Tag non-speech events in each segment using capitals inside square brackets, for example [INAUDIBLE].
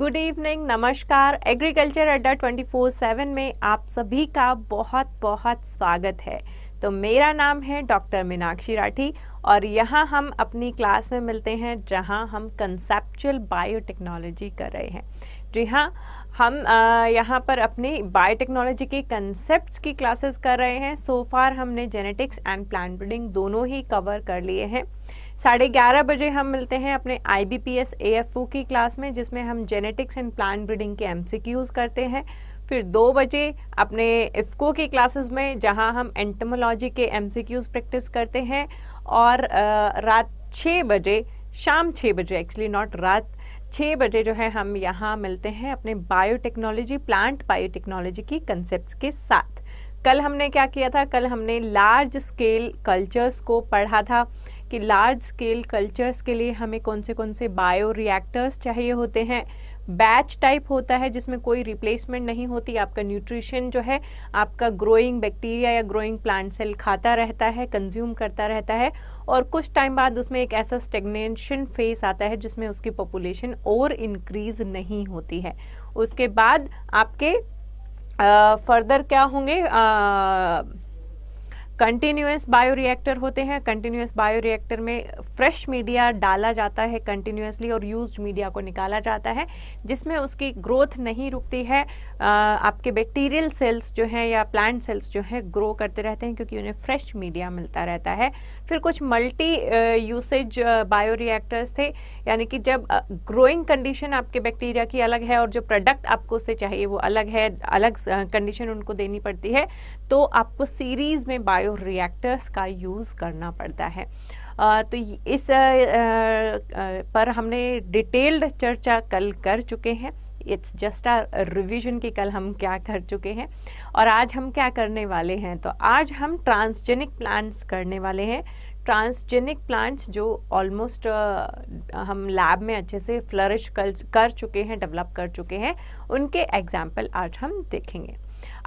Good evening नमस्कार agriculture अड्डा 24/7 में आप सभी का बहुत बहुत स्वागत है तो मेरा नाम है डॉक्टर मीनाक्षी राठी और यहाँ हम अपनी क्लास में मिलते हैं जहाँ हम कंसेप्चुअल बायोटेक्नोलॉजी कर रहे हैं जी हाँ हम यहाँ पर अपने बायोटेक्नोलॉजी के कंसेप्ट की क्लासेस कर रहे हैं सो so फार हमने जेनेटिक्स एंड प्लांट ब्रीडिंग दोनों ही कवर कर लिए हैं साढ़े ग्यारह बजे हम मिलते हैं अपने I B P S A F O की क्लास में जिसमें हम जेनेटिक्स एंड प्लांट ब्रीडिंग के एम सी क्यूज़ करते हैं फिर दो बजे अपने इफ़्को की क्लासेस में जहां हम एंटमोलॉजी के एम सी क्यूज़ प्रैक्टिस करते हैं और रात छः बजे शाम छः बजे एक्चुअली नॉट रात छः बजे जो है हम यहाँ मिलते हैं अपने बायोटेक्नोलॉजी प्लांट बायोटेक्नोलॉजी की कंसेप्ट के साथ कल हमने क्या किया था कल हमने लार्ज स्केल कल्चर्स को पढ़ा था कि लार्ज स्केल कल्चर्स के लिए हमें कौन से कौन से बायो रिएक्टर्स चाहिए होते हैं बैच टाइप होता है जिसमें कोई रिप्लेसमेंट नहीं होती आपका न्यूट्रिशन जो है आपका ग्रोइंग बैक्टीरिया या ग्रोइंग प्लांट सेल खाता रहता है कंज्यूम करता रहता है और कुछ टाइम बाद उसमें एक ऐसा स्टेगनेशन फेस आता है जिसमें उसकी पॉपुलेशन और इंक्रीज नहीं होती है उसके बाद आपके फर्दर uh, क्या होंगे uh, कंटिन्यूस बायोरिएक्टर होते हैं कंटिन्यूस बायोरिएक्टर में फ्रेश मीडिया डाला जाता है कंटिन्यूसली और यूज्ड मीडिया को निकाला जाता है जिसमें उसकी ग्रोथ नहीं रुकती है आ, आपके बैक्टीरियल सेल्स जो हैं या प्लांट सेल्स जो हैं ग्रो करते रहते हैं क्योंकि उन्हें फ्रेश मीडिया मिलता रहता है फिर कुछ मल्टी यूसेज बायो रिएक्टर्स थे यानी कि जब ग्रोइंग कंडीशन आपके बैक्टीरिया की अलग है और जो प्रोडक्ट आपको उससे चाहिए वो अलग है अलग कंडीशन उनको देनी पड़ती है तो आपको सीरीज़ में बायो रिएक्टर्स का यूज़ करना पड़ता है Uh, तो इस uh, uh, पर हमने डिटेल्ड चर्चा कल कर चुके हैं इट्स जस्ट आ रिविजन की कल हम क्या कर चुके हैं और आज हम क्या करने वाले हैं तो आज हम ट्रांसजेनिक प्लांट्स करने वाले हैं ट्रांसजेनिक प्लांट्स जो ऑलमोस्ट uh, हम लैब में अच्छे से फ्लरिश कर कर चुके हैं डेवलप कर चुके हैं उनके एग्जाम्पल आज हम देखेंगे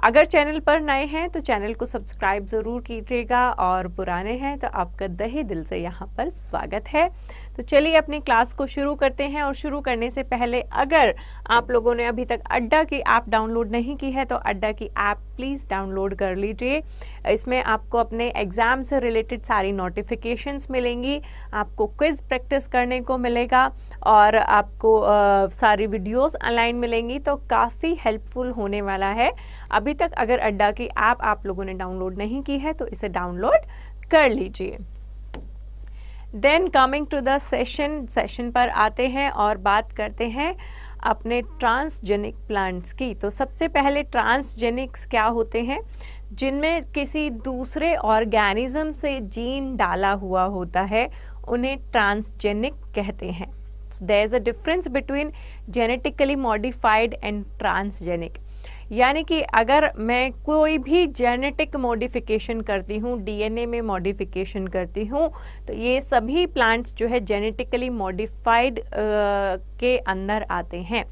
अगर चैनल पर नए हैं तो चैनल को सब्सक्राइब ज़रूर कीजिएगा और पुराने हैं तो आपका दही दिल से यहाँ पर स्वागत है तो चलिए अपनी क्लास को शुरू करते हैं और शुरू करने से पहले अगर आप लोगों ने अभी तक अड्डा की ऐप डाउनलोड नहीं की है तो अड्डा की ऐप प्लीज़ डाउनलोड कर लीजिए इसमें आपको अपने एग्ज़ाम से रिलेटेड सारी नोटिफिकेशंस मिलेंगी आपको क्विज़ प्रैक्टिस करने को मिलेगा और आपको आ, सारी वीडियोस ऑनलाइन मिलेंगी तो काफ़ी हेल्पफुल होने वाला है अभी तक अगर अड्डा की ऐप आप, आप लोगों ने डाउनलोड नहीं की है तो इसे डाउनलोड कर लीजिए then coming to the session session पर आते हैं और बात करते हैं अपने ट्रांसजेनिक प्लांट्स की तो सबसे पहले ट्रांसजेनिक्स क्या होते हैं जिनमें किसी दूसरे ऑर्गेनिज्म से जीन डाला हुआ होता है उन्हें ट्रांसजेनिक कहते हैं there is a difference between genetically modified and transgenic यानी कि अगर मैं कोई भी जेनेटिक मॉडिफिकेशन करती हूँ डीएनए में मॉडिफिकेशन करती हूँ तो ये सभी प्लांट्स जो है जेनेटिकली मॉडिफाइड के अंदर आते हैं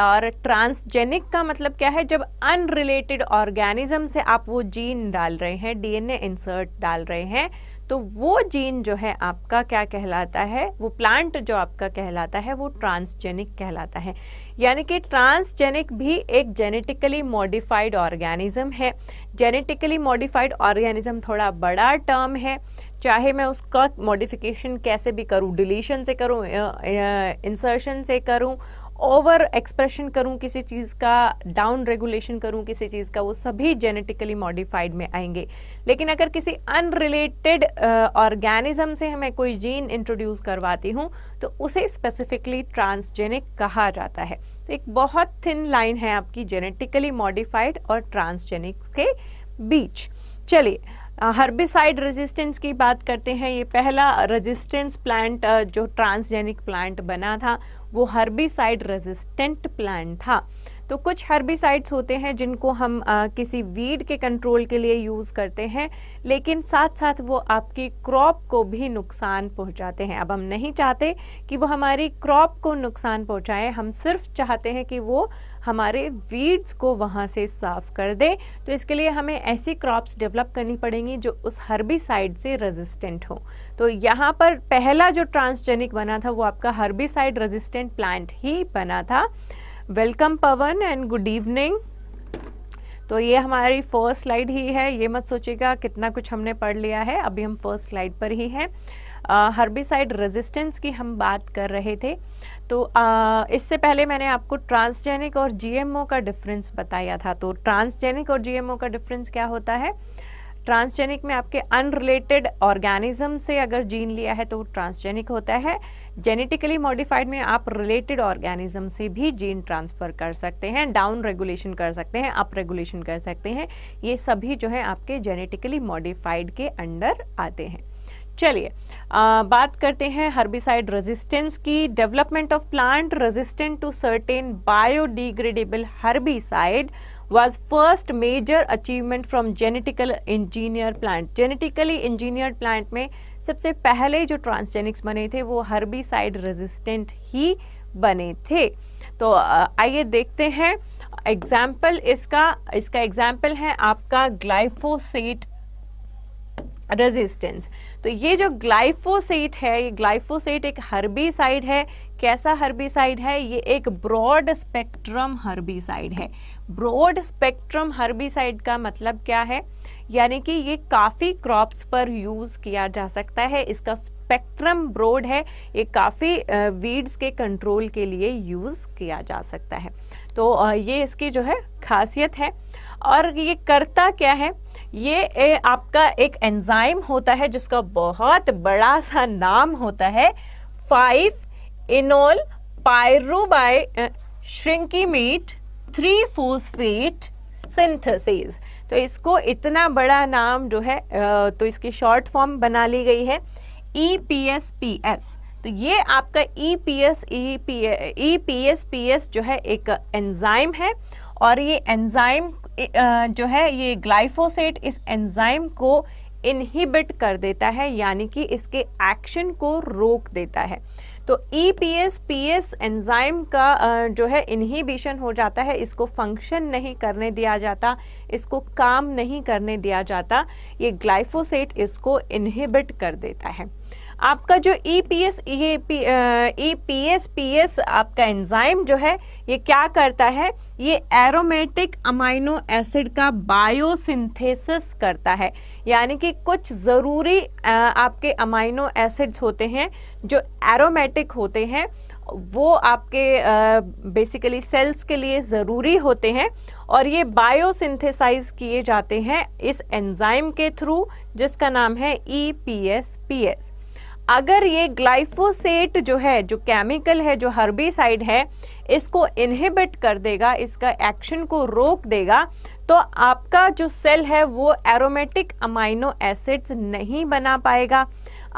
और ट्रांसजेनिक का मतलब क्या है जब अनरिलेटेड ऑर्गेनिज्म से आप वो जीन डाल रहे हैं डीएनए इंसर्ट डाल रहे हैं तो वो जीन जो है आपका क्या कहलाता है वो प्लांट जो आपका कहलाता है वो ट्रांसजेनिक कहलाता है यानी कि ट्रांसजेनिक भी एक जेनेटिकली मॉडिफाइड ऑर्गेनिज्म है जेनेटिकली मॉडिफाइड ऑर्गेनिज्म थोड़ा बड़ा टर्म है चाहे मैं उसका मॉडिफिकेशन कैसे भी करूँ डिलीशन से करूँ इंसर्शन से करूँ ओवर एक्सप्रेशन करूं किसी चीज़ का डाउन रेगुलेशन करूं किसी चीज़ का वो सभी जेनेटिकली मॉडिफाइड में आएंगे लेकिन अगर किसी अनरिलेटेड ऑर्गेनिज्म uh, से हमें कोई जीन इंट्रोड्यूस करवाती हूँ तो उसे स्पेसिफिकली ट्रांसजेनिक कहा जाता है तो एक बहुत थिन लाइन है आपकी जेनेटिकली मॉडिफाइड और ट्रांसजेनिक के बीच चलिए हर्बिसाइड uh, रेजिस्टेंस की बात करते हैं ये पहला रेजिस्टेंस प्लांट uh, जो ट्रांसजेनिक प्लांट बना था वो हर्बिसाइड रेजिस्टेंट प्लांट था तो कुछ हर्बिसाइड्स होते हैं जिनको हम आ, किसी वीड के कंट्रोल के लिए यूज़ करते हैं लेकिन साथ साथ वो आपकी क्रॉप को भी नुकसान पहुंचाते हैं अब हम नहीं चाहते कि वो हमारी क्रॉप को नुकसान पहुंचाएं हम सिर्फ चाहते हैं कि वो हमारे वीड्स को वहाँ से साफ कर दे तो इसके लिए हमें ऐसी क्रॉप्स डेवलप करनी पड़ेंगी जो उस हर्बिसाइड से रेजिस्टेंट हों तो यहाँ पर पहला जो ट्रांसजेनिक बना था वो आपका हर्बिसाइड रेजिस्टेंट प्लांट ही बना था welcome Pawan and good evening तो ये हमारी फर्स्ट स्लाइड ही है ये मत सोचेगा कितना कुछ हमने पढ़ लिया है अभी हम फर्स्ट स्लाइड पर ही हैं हर्बिसाइड रेजिस्टेंस की हम बात कर रहे थे तो uh, इससे पहले मैंने आपको ट्रांसजेनिक और जीएमओ का डिफरेंस बताया था तो ट्रांसजेनिक और जीएमओ का डिफरेंस क्या होता है ट्रांसजेनिक में आपके अनरिलेटेड ऑर्गेनिज्म से अगर जीन लिया है तो वो ट्रांसजेनिक होता है जेनेटिकली मॉडिफाइड में आप रिलेटेड ऑर्गेनिज्म से भी जीन ट्रांसफ़र कर सकते हैं डाउन रेगुलेशन कर सकते हैं अप रेगुलेशन कर सकते हैं ये सभी जो है आपके जेनेटिकली मॉडिफाइड के अंडर आते हैं चलिए बात करते हैं हर्बिसाइड रेजिस्टेंस की development of plant resistant to certain biodegradable herbicide was first major achievement from genetical engineer plant genetically engineer plant में सबसे पहले जो ट्रांसजेनिक्स बने थे वो साइड रेजिस्टेंट ही बने थे तो आइए देखते हैं एग्जाम्पल इसका इसका एग्जाम्पल है आपका ग्लाइफोसेट रेजिस्टेंस तो ये जो ग्लाइफोसेट है ये ग्लाइफोसेट एक साइड है कैसा हर्बी साइड है ये एक ब्रॉड स्पेक्ट्रम साइड है ब्रॉड स्पेक्ट्रम हर्बिसाइड का मतलब क्या है यानी कि ये काफ़ी क्रॉप्स पर यूज़ किया जा सकता है इसका स्पेक्ट्रम ब्रॉड है ये काफ़ी वीड्स के कंट्रोल के लिए यूज़ किया जा सकता है तो ये इसकी जो है खासियत है और ये करता क्या है ये ए, आपका एक एंजाइम होता है जिसका बहुत बड़ा सा नाम होता है five enol pyruvyl shikimate three phosphate synthesis तो इसको इतना बड़ा नाम जो है तो इसकी शॉर्ट फॉर्म बना ली गई है E P S P S तो ये आपका E P S E P E P S P S जो है एक एंजाइम है और ये एंजाइम जो है ये ग्लाइफोसेट इस एंजाइम को इनहिबिट कर देता है यानी कि इसके एक्शन को रोक देता है तो E P S P S enzyme का जो है इनहिबिशन हो जाता है इसको फंक्शन नहीं करने दिया जाता इसको काम नहीं करने दिया जाता ये ग्लाइफोसेट इसको इनहिबिट कर देता है आपका जो E P S E P S P S आपका एंजाइम जो है ये क्या करता है ये एरोमेटिक अमाइनो एसिड का बायोसिंथेसिस करता है यानी कि कुछ ज़रूरी आपके अमाइनो एसिड्स होते हैं जो एरोमेटिक होते हैं वो आपके बेसिकली सेल्स के लिए ज़रूरी होते हैं और ये बायोसिंथेसाइज किए जाते हैं इस एंजाइम के थ्रू जिसका नाम है E P S P S अगर ये ग्लाइफोसेट जो है जो केमिकल है जो हर्बिसाइड है इसको इनहिबिट कर देगा इसका एक्शन को रोक देगा तो आपका जो सेल है वो एरोमेटिक अमाइनो एसिड्स नहीं बना पाएगा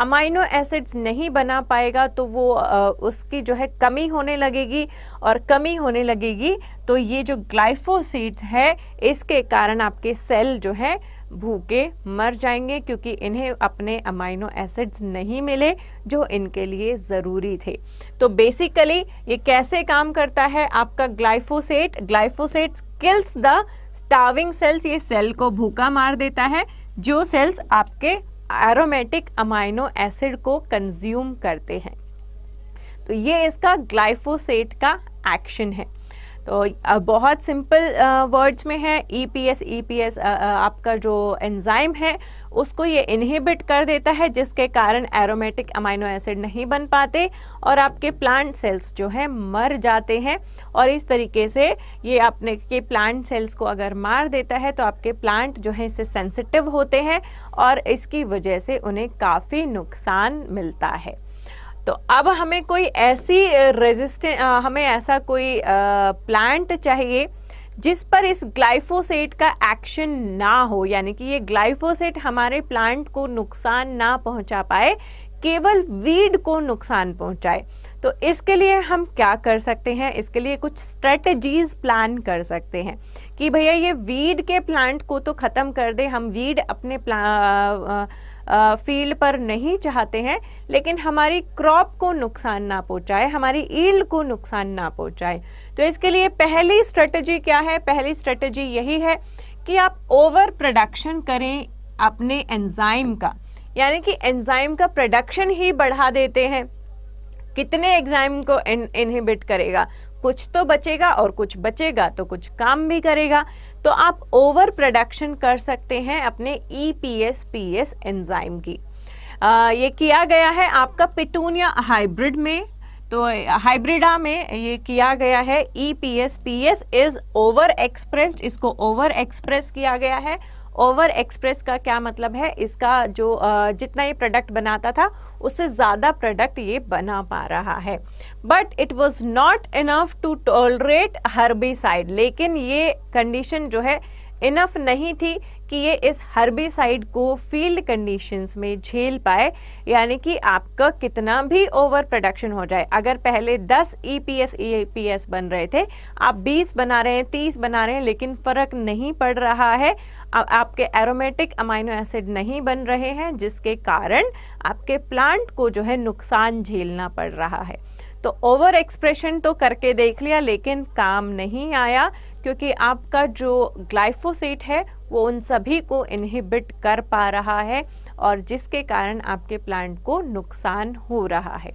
अमाइनो एसिड्स नहीं बना पाएगा तो वो आ, उसकी जो है कमी होने लगेगी और कमी होने लगेगी तो ये जो ग्लाइफोसीट है इसके कारण आपके सेल जो है भूखे मर जाएंगे क्योंकि इन्हें अपने अमाइनो एसिड्स नहीं मिले जो इनके लिए ज़रूरी थे तो बेसिकली ये कैसे काम करता है आपका glyphosate glyphosate kills the starving cells ये सेल को भूखा मार देता है जो सेल्स आपके एरोमेटिक अमाइनो एसिड को कंज्यूम करते हैं तो ये इसका ग्लाइफोसेट का एक्शन है तो बहुत सिंपल वर्ड्स में है ईपीएस e ईपीएस e आपका जो एंजाइम है उसको ये इनहिबिट कर देता है जिसके कारण एरोमेटिक अमाइनो एसिड नहीं बन पाते और आपके प्लांट सेल्स जो हैं मर जाते हैं और इस तरीके से ये आपने के प्लांट सेल्स को अगर मार देता है तो आपके प्लांट जो है इससे सेंसिटिव होते हैं और इसकी वजह से उन्हें काफ़ी नुकसान मिलता है तो अब हमें कोई ऐसी रेजिस्टें हमें ऐसा कोई प्लांट चाहिए जिस पर इस ग्लाइफोसेट का एक्शन ना हो यानी कि ये ग्लाइफोसेट हमारे प्लांट को नुकसान ना पहुंचा पाए केवल वीड को नुकसान पहुंचाए तो इसके लिए हम क्या कर सकते हैं इसके लिए कुछ स्ट्रेटजीज प्लान कर सकते हैं कि भैया ये वीड के प्लांट को तो ख़त्म कर दे हम वीड अपने प्ला फील्ड पर नहीं चाहते हैं लेकिन हमारी क्रॉप को नुकसान ना पहुंचाए हमारी ईल्ड को नुकसान ना पहुंचाए तो इसके लिए पहली स्ट्रेटजी क्या है पहली स्ट्रेटजी यही है कि आप ओवर प्रोडक्शन करें अपने एंजाइम का यानी कि एंजाइम का प्रोडक्शन ही बढ़ा देते हैं कितने एग्जाम को इनहिबिट करेगा कुछ तो बचेगा और कुछ बचेगा तो कुछ काम भी करेगा तो आप ओवर प्रोडक्शन कर सकते हैं अपने E P S P S enzyme की आ, ये किया गया है आपका पिटूनिया हाइब्रिड में तो हाइब्रिडा में ये किया गया है E P S P S is over expressed इसको ओवर एक्सप्रेस किया गया है ओवर एक्सप्रेस का क्या मतलब है इसका जो जितना ये प्रोडक्ट बनाता था उससे ज़्यादा प्रोडक्ट ये बना पा रहा है but it was not enough to tolerate side लेकिन ये कंडीशन जो है इनफ नहीं थी कि ये इस साइड को फील्ड कंडीशंस में झेल पाए यानी कि आपका कितना भी ओवर प्रोडक्शन हो जाए अगर पहले 10 ई पी बन रहे थे आप 20 बना रहे हैं 30 बना रहे हैं लेकिन फ़र्क नहीं पड़ रहा है आपके एरोमेटिक अमाइनो एसिड नहीं बन रहे हैं जिसके कारण आपके प्लांट को जो है नुकसान झेलना पड़ रहा है तो ओवर एक्सप्रेशन तो करके देख लिया लेकिन काम नहीं आया क्योंकि आपका जो ग्लाइफोसेट है वो उन सभी को इनहिबिट कर पा रहा है और जिसके कारण आपके प्लांट को नुकसान हो रहा है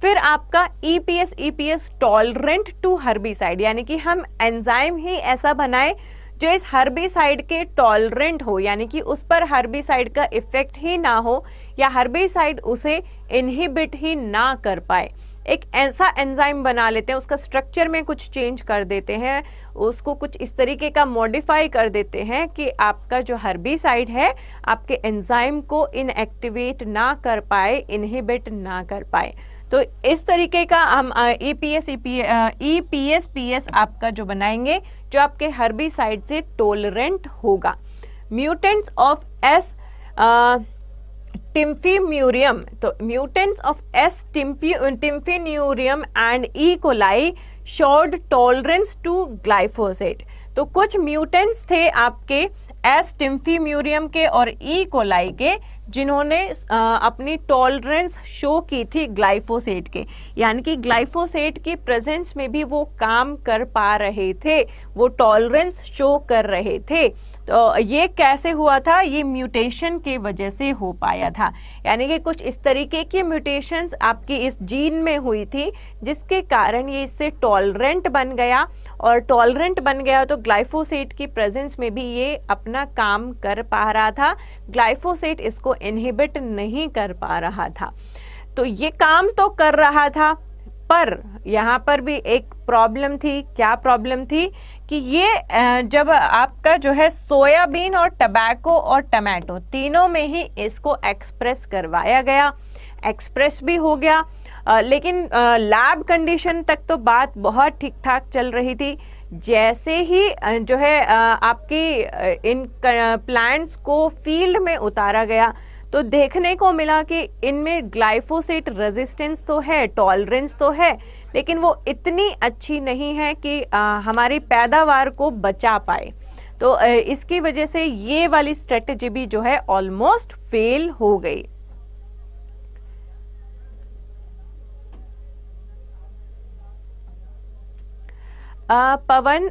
फिर आपका E P S E P S tolerant to herbicide यानी कि हम एंजाइम ही ऐसा बनाए जो इस हर्बिसाइड के टॉलरेंट हो यानी कि उस पर हर्बिसाइड का इफेक्ट ही ना हो या हर्बिसाइड उसे इनहिबिट ही ना कर पाए एक ऐसा एंजाइम बना लेते हैं उसका स्ट्रक्चर में कुछ चेंज कर देते हैं उसको कुछ इस तरीके का मॉडिफाई कर देते हैं कि आपका जो हर्बिसाइड है आपके एंजाइम को इनएक्टिवेट ना कर पाए इनहिबिट ना कर पाए तो इस तरीके का हम E P S E P E P S P S आपका जो बनाएंगे जो आपके साइड से टोलरेंट होगा म्यूटेंट्स ऑफ एस टिम्फीम्यूरियम तो mutants of S typhimurium and E coli showed tolerance to glyphosate तो कुछ म्यूटेंट्स थे आपके एस टिम्फीम्यूरियम के और ई e कोलाई के जिन्होंने अपनी टॉलरेंस शो की थी ग्लाइफोसेट के यानी कि ग्लाइफोसेट के प्रेजेंस में भी वो काम कर पा रहे थे वो टॉलरेंस शो कर रहे थे तो ये कैसे हुआ था ये म्यूटेशन की वजह से हो पाया था यानी कि कुछ इस तरीके की म्यूटेशंस आपकी इस जीन में हुई थी जिसके कारण ये इससे टॉलरेंट बन गया और टॉलरेंट बन गया तो ग्लाइफोसेट की प्रेजेंस में भी ये अपना काम कर पा रहा था ग्लाइफोसेट इसको इनहिबिट नहीं कर पा रहा था तो ये काम तो कर रहा था पर यहाँ पर भी एक प्रॉब्लम थी क्या प्रॉब्लम थी कि ये जब आपका जो है सोयाबीन और टबैको और टमाटो तीनों में ही इसको एक्सप्रेस करवाया गया एक्सप्रेस भी हो गया लेकिन लैब कंडीशन तक तो बात बहुत ठीक ठाक चल रही थी जैसे ही जो है आपकी इन प्लांट्स को फील्ड में उतारा गया तो देखने को मिला कि इनमें ग्लाइफोसेट रेजिस्टेंस तो है टॉलरेंस तो है लेकिन वो इतनी अच्छी नहीं है कि हमारी पैदावार को बचा पाए तो इसकी वजह से ये वाली स्ट्रेटजी भी जो है ऑलमोस्ट फेल हो गई पवन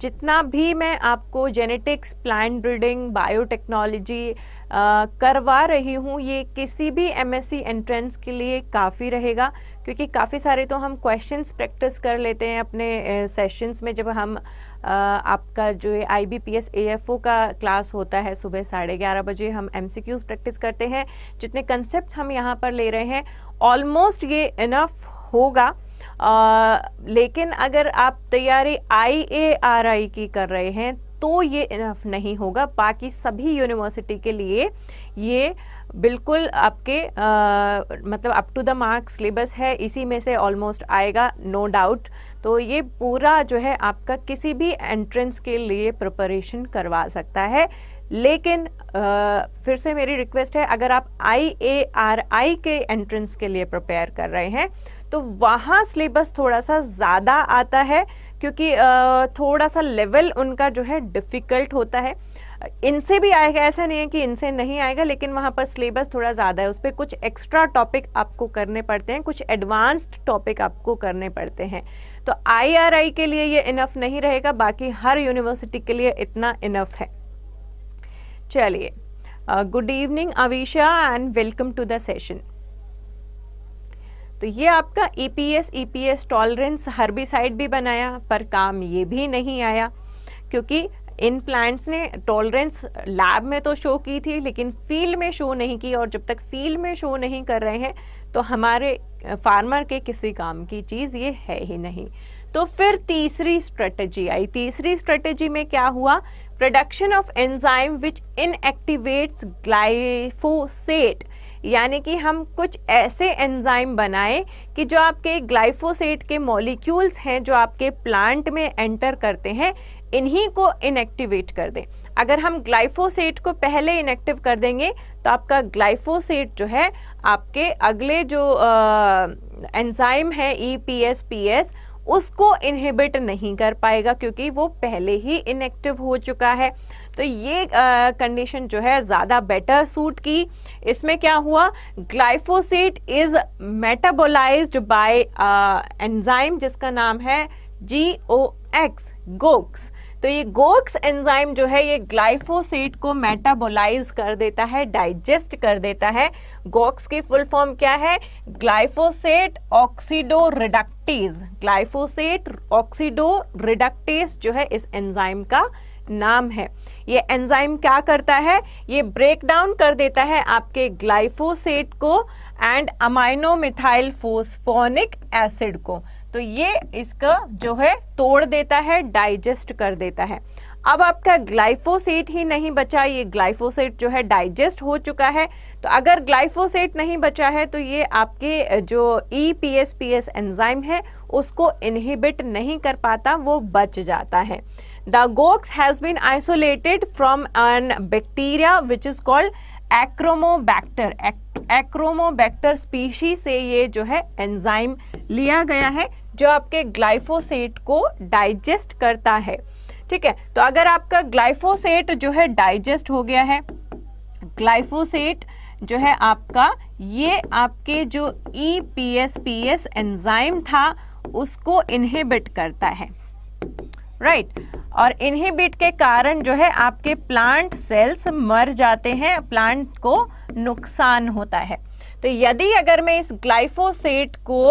जितना भी मैं आपको जेनेटिक्स प्लांट ब्रीडिंग बायोटेक्नोलॉजी करवा रही हूँ ये किसी भी एमएससी एंट्रेंस के लिए काफ़ी रहेगा क्योंकि काफ़ी सारे तो हम क्वेश्चंस प्रैक्टिस कर लेते हैं अपने सेशंस में जब हम आ, आपका जो है I B P S A F O का क्लास होता है सुबह साढ़े ग्यारह बजे हम एम सी क्यूज़ प्रैक्टिस करते हैं जितने कंसेप्ट हम यहाँ पर ले रहे हैं ऑलमोस्ट ये इनफ होगा लेकिन अगर आप तैयारी आई ए आर आई की कर रहे हैं तो ये इनफ नहीं होगा बाकी सभी यूनिवर्सिटी के लिए ये बिल्कुल आपके आ, मतलब up to the mark syllabus है इसी में से ऑलमोस्ट आएगा नो no डाउट तो ये पूरा जो है आपका किसी भी एंट्रेंस के लिए प्रिपरेशन करवा सकता है लेकिन आ, फिर से मेरी रिक्वेस्ट है अगर आप आई ए आर आई के एंट्रेंस के लिए प्रिपेयर कर रहे हैं तो वहाँ सिलेबस थोड़ा सा ज़्यादा आता है क्योंकि थोड़ा सा लेवल उनका जो है डिफ़िकल्ट होता है इनसे भी आएगा ऐसा नहीं है कि इनसे नहीं आएगा लेकिन वहाँ पर सिलेबस थोड़ा ज़्यादा है उस पर कुछ एक्स्ट्रा टॉपिक आपको करने पड़ते हैं कुछ एडवांस्ड टॉपिक आपको करने पड़ते हैं तो आईआरआई के लिए ये इनफ नहीं रहेगा बाकी हर यूनिवर्सिटी के लिए इतना इनफ है चलिए good evening Avisha and welcome to the session तो ये आपका ईपीएस ईपीएस टॉलरेंस हर्बिसाइड भी बनाया पर काम ये भी नहीं आया क्योंकि इन प्लांट्स ने टॉलरेंस लैब में तो शो की थी लेकिन फील्ड में शो नहीं की और जब तक फील्ड में शो नहीं कर रहे हैं तो हमारे फार्मर के किसी काम की चीज़ ये है ही नहीं तो फिर तीसरी स्ट्रेटजी आई तीसरी स्ट्रेटजी में क्या हुआ production of enzyme which inactivates glyphosate यानी कि हम कुछ ऐसे एंजाइम बनाएं कि जो आपके ग्लाइफोसेट के मॉलिक्यूल्स हैं जो आपके प्लांट में एंटर करते हैं इन्हीं को इनएक्टिवेट कर दें अगर हम ग्लाइफोसेट को पहले इनएक्टिव कर देंगे तो आपका ग्लाइफोसेट जो है आपके अगले जो एंजाइम है E P S P S उसको इनहिबिट नहीं कर पाएगा क्योंकि वो पहले ही इनएक्टिव हो चुका है तो ये कंडीशन जो है ज़्यादा बेटर सूट की इसमें क्या हुआ glyphosate is metabolized by enzyme जिसका नाम है जी ओ एक्स गोक्स तो ये गोक्स एंजाइम जो है ये ग्लाइफोसेट को मेटाबोलाइज कर देता है डाइजेस्ट कर देता है गोक्स की फुल फॉर्म क्या है glyphosate oxido reductase glyphosate oxido reductase जो है इस एंजाइम का नाम है ये एंजाइम क्या करता है ये ब्रेक डाउन कर देता है आपके ग्लाइफोसेट को and amino methyl phosphonic acid को तो ये इसका जो है तोड़ देता है डाइजेस्ट कर देता है अब आपका ग्लाइफोसेट ही नहीं बचा ये ग्लाइफोसेट जो है डाइजेस्ट हो चुका है तो अगर ग्लाइफोसेट नहीं बचा है तो ये आपके जो E P S P S enzyme है उसको इनहिबिट नहीं कर पाता वो बच जाता है the GOX has been isolated from an bacteria which is called Achromobacter Achromobacter species ये जो है एंजाइम लिया गया है जो आपके ग्लाइफोसेट को डाइजेस्ट करता है ठीक है तो अगर आपका ग्लाइफोसेट जो है डाइजेस्ट हो गया है ग्लाइफोसेट जो है आपका ये आपके जो E P S P S enzyme था उसको इनहिबिट करता है राइट right. और इनहिबिट के कारण जो है आपके प्लांट सेल्स मर जाते हैं प्लांट को नुकसान होता है तो यदि अगर मैं इस ग्लाइफोसेट को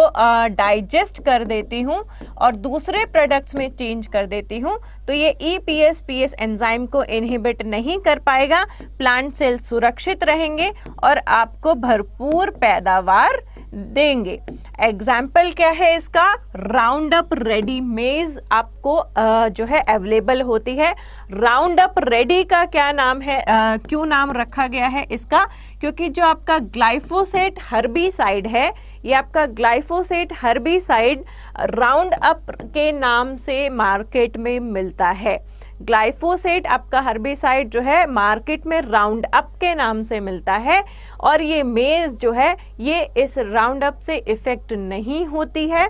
डाइजेस्ट कर देती हूँ और दूसरे प्रोडक्ट्स में चेंज कर देती हूँ तो ये E P S P S enzyme को इनहिबिट नहीं कर पाएगा प्लांट सेल सुरक्षित रहेंगे और आपको भरपूर पैदावार देंगे एग्जाम्पल क्या है इसका राउंड अप रेडी मेज आपको जो है अवेलेबल होती है राउंड अप रेडी का क्या नाम है क्यों नाम रखा गया है इसका क्योंकि जो आपका ग्लाइफोसेट साइड है ये आपका ग्लाइफोसेट साइड राउंड अप के नाम से मार्केट में मिलता है ग्लाइफोसेट आपका हर्बिसाइड जो है मार्केट में राउंड अप के नाम से मिलता है और ये मेज़ जो है ये इस राउंड अप से इफ़ेक्ट नहीं होती है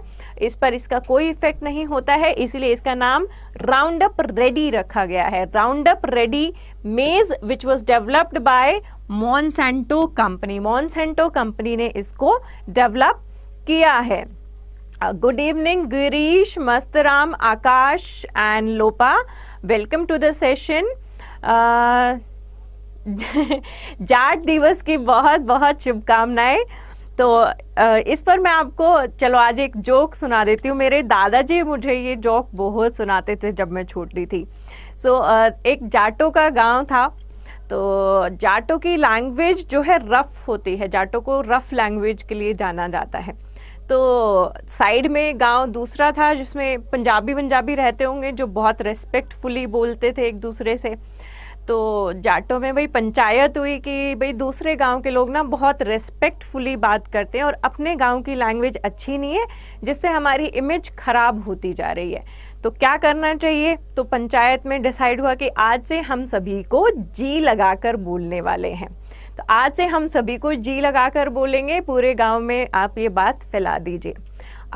इस पर इसका कोई इफ़ेक्ट नहीं होता है इसीलिए इसका नाम राउंड अप रेडी रखा गया है round Roundup ready maize which was developed by Monsanto company Monsanto company ने इसको डेवलप किया है good evening Girish Mastram Akash and Lopa welcome to the session जाट दिवस की बहुत बहुत शुभकामनाएं तो इस पर मैं आपको चलो आज एक जोक सुना देती हूँ मेरे दादाजी मुझे ये जोक बहुत सुनाते थे जब मैं छोटी थी सो so, एक जाटों का गांव था तो जाटो की लैंग्वेज जो है रफ़ होती है जाटो को रफ़ लैंग्वेज के लिए जाना जाता है तो साइड में गांव दूसरा था जिसमें पंजाबी पंजाबी रहते होंगे जो बहुत रेस्पेक्टफुली बोलते थे एक दूसरे से तो जाटों में भाई पंचायत हुई कि भाई दूसरे गांव के लोग ना बहुत रेस्पेक्टफुली बात करते हैं और अपने गांव की लैंग्वेज अच्छी नहीं है जिससे हमारी इमेज ख़राब होती जा रही है तो क्या करना चाहिए तो पंचायत में डिसाइड हुआ कि आज से हम सभी को जी लगाकर बोलने वाले हैं तो आज से हम सभी को जी लगाकर बोलेंगे पूरे गांव में आप ये बात फैला दीजिए